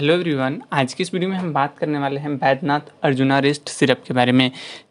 hello everyone आज की इस वीडियो में हम बात करने वाले हैं बैद्यनाथ अर्जुना रेस्ट सिरप के बारे में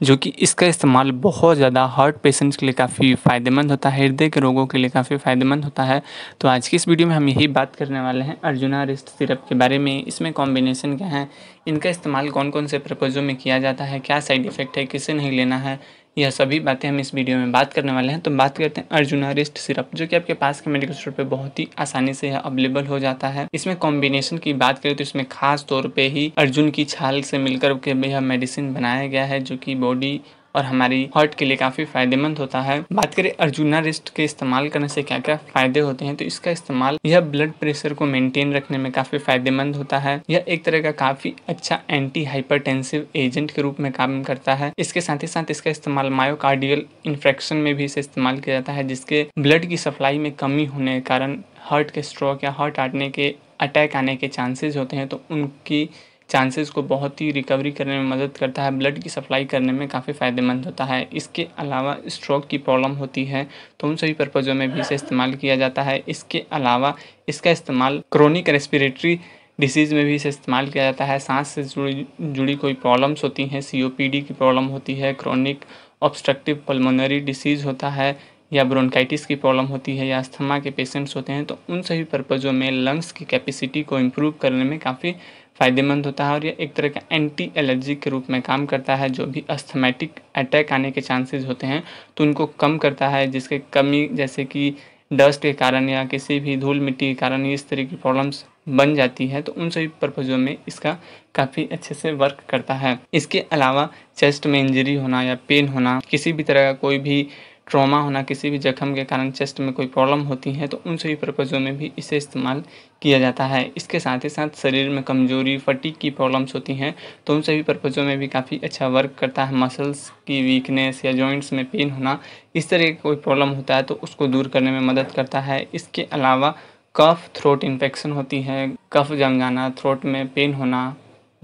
जो कि इसका इस्तेमाल बहुत ज़्यादा हार्ट पेशेंट्स के लिए काफ़ी फ़ायदेमंद होता है हृदय के रोगों के लिए काफ़ी फ़ायदेमंद होता है तो आज की इस वीडियो में हम यही बात करने वाले हैं अर्जुना रेस्ट सिरप के बारे में इसमें कॉम्बिनेशन क्या है इनका इस्तेमाल कौन कौन से प्रपोजों में किया जाता है क्या साइड इफ़ेक्ट है किसे नहीं लेना है यह सभी बातें हम इस वीडियो में बात करने वाले हैं तो बात करते हैं अर्जुन रिस्ट सिरप जो कि आपके पास के मेडिकल स्टोर पे बहुत ही आसानी से अवेलेबल हो जाता है इसमें कॉम्बिनेशन की बात करें तो इसमें खास तौर पर ही अर्जुन की छाल से मिलकर के यह मेडिसिन बनाया गया है जो की बॉडी और हमारी हार्ट के लिए काफ़ी फायदेमंद होता है बात करें अर्जुना रिस्ट के इस्तेमाल करने से क्या क्या फायदे होते हैं तो इसका इस्तेमाल यह ब्लड प्रेशर को मेंटेन रखने में काफ़ी फायदेमंद होता है यह एक तरह का काफ़ी अच्छा एंटी हाइपर एजेंट के रूप में काम करता है इसके साथ ही साथ इसका इस्तेमाल मायोकार्डियल इन्फेक्शन में भी इसे इस्तेमाल किया जाता है जिसके ब्लड की सप्लाई में कमी होने के कारण हार्ट के स्ट्रोक या हार्ट आटने के अटैक आने के चांसेस होते हैं तो उनकी चांसेस को बहुत ही रिकवरी करने में मदद करता है ब्लड की सप्लाई करने में काफ़ी फ़ायदेमंद होता है इसके अलावा स्ट्रोक की प्रॉब्लम होती है तो उन सभी पर्पज़ों में भी इसे इस्तेमाल किया जाता है इसके अलावा इसका इस्तेमाल क्रोनिक रेस्पिरेटरी डिसीज़ में भी इसे इस्तेमाल किया जाता है सांस से जुड़ी जुड़ी कोई प्रॉब्लम्स होती हैं सी की प्रॉब्लम होती है क्रोनिक ऑब्स्ट्रक्टिव पल्मोनरी डिसीज़ होता है या ब्रोंकाइटिस की प्रॉब्लम होती है या अस्थमा के पेशेंट्स होते हैं तो उन सभी पर्पज़ों में लंग्स की कैपेसिटी को इम्प्रूव करने में काफ़ी फ़ायदेमंद होता है और यह एक तरह का एंटी एलर्जी के रूप में काम करता है जो भी अस्थमेटिक अटैक आने के चांसेस होते हैं तो उनको कम करता है जिसके कमी जैसे कि डस्ट के कारण या किसी भी धूल मिट्टी के कारण इस तरह की प्रॉब्लम्स बन जाती है तो उन सभी पर्पज़ों में इसका काफ़ी अच्छे से वर्क करता है इसके अलावा चेस्ट में इंजरी होना या पेन होना किसी भी तरह का कोई भी ट्रॉमा होना किसी भी जख्म के कारण चेस्ट में कोई प्रॉब्लम होती है तो उन सभी पर्पज़ों में भी इसे इस्तेमाल किया जाता है इसके साथ ही साथ शरीर में कमजोरी फटीक की प्रॉब्लम्स होती हैं तो उन सभी पर्पज़ों में भी काफ़ी अच्छा वर्क करता है मसल्स की वीकनेस या जॉइंट्स में पेन होना इस तरह का कोई प्रॉब्लम होता है तो उसको दूर करने में मदद करता है इसके अलावा कफ थ्रोट इन्फेक्शन होती है कफ जम जाना थ्रोट में पेन होना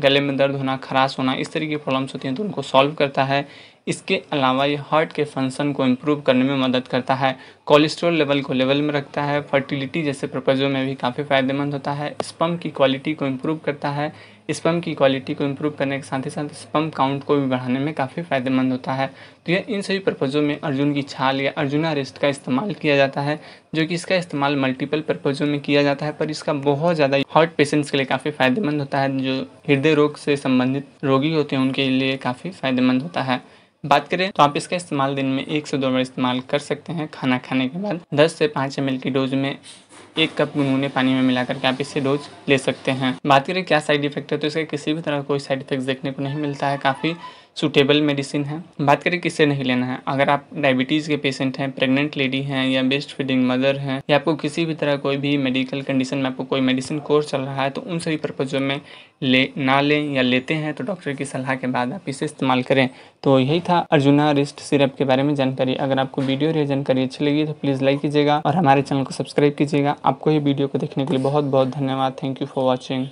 गले में दर्द होना खराश होना इस तरीके की प्रॉब्लम्स होती हैं तो उनको सॉल्व करता है इसके अलावा ये हार्ट के फंक्शन को इम्प्रूव करने में मदद करता है कोलेस्ट्रॉल लेवल को लेवल में रखता है फर्टिलिटी जैसे प्रपोजों में भी काफ़ी फायदेमंद होता है स्पम की क्वालिटी को इम्प्रूव करता है स्पम की क्वालिटी को इम्प्रूव करने के साथ ही साथ स्पम काउंट को भी बढ़ाने में काफ़ी फायदेमंद होता है तो यह इन सभी पर्पज़ों में अर्जुन की छाल या अर्जुना रेस्ट का इस्तेमाल किया जाता है जो कि इसका इस्तेमाल मल्टीपल पर्पज़ों में किया जाता है पर इसका बहुत ज़्यादा हार्ट पेशेंट्स के लिए काफ़ी फायदेमंद होता है जो हृदय रोग से संबंधित रोगी होते हैं उनके लिए काफ़ी फायदेमंद होता है बात करें तो आप इसका इस्तेमाल दिन में एक से दो बार इस्तेमाल कर सकते हैं खाना खाने के बाद 10 से 5 एम की डोज में एक कप गुनगुने पानी में मिलाकर के आप इसे डोज ले सकते हैं बात करें क्या साइड इफेक्ट है तो इसका किसी भी तरह कोई साइड इफेक्ट देखने को नहीं मिलता है काफ़ी सूटेबल मेडिसिन है बात करें किसे नहीं लेना है अगर आप डायबिटीज़ के पेशेंट हैं प्रेग्नेंट लेडी हैं या बेस्ट फीडिंग मदर हैं या आपको किसी भी तरह कोई भी मेडिकल कंडीशन में आपको कोई मेडिसिन कोर्स चल रहा है तो उन सभी पर्पज़ों में ले ना लें या लेते हैं तो डॉक्टर की सलाह के बाद आप इसे इस्तेमाल करें तो यही था अर्जुना रिस्ट सिरप के बारे में जानकारी अगर आपको वीडियो और जानकारी अच्छी लगी तो प्लीज़ लाइक कीजिएगा और हमारे चैनल को सब्सक्राइब कीजिएगा आपको ये वीडियो को देखने के लिए बहुत बहुत धन्यवाद थैंक यू फॉर वॉचिंग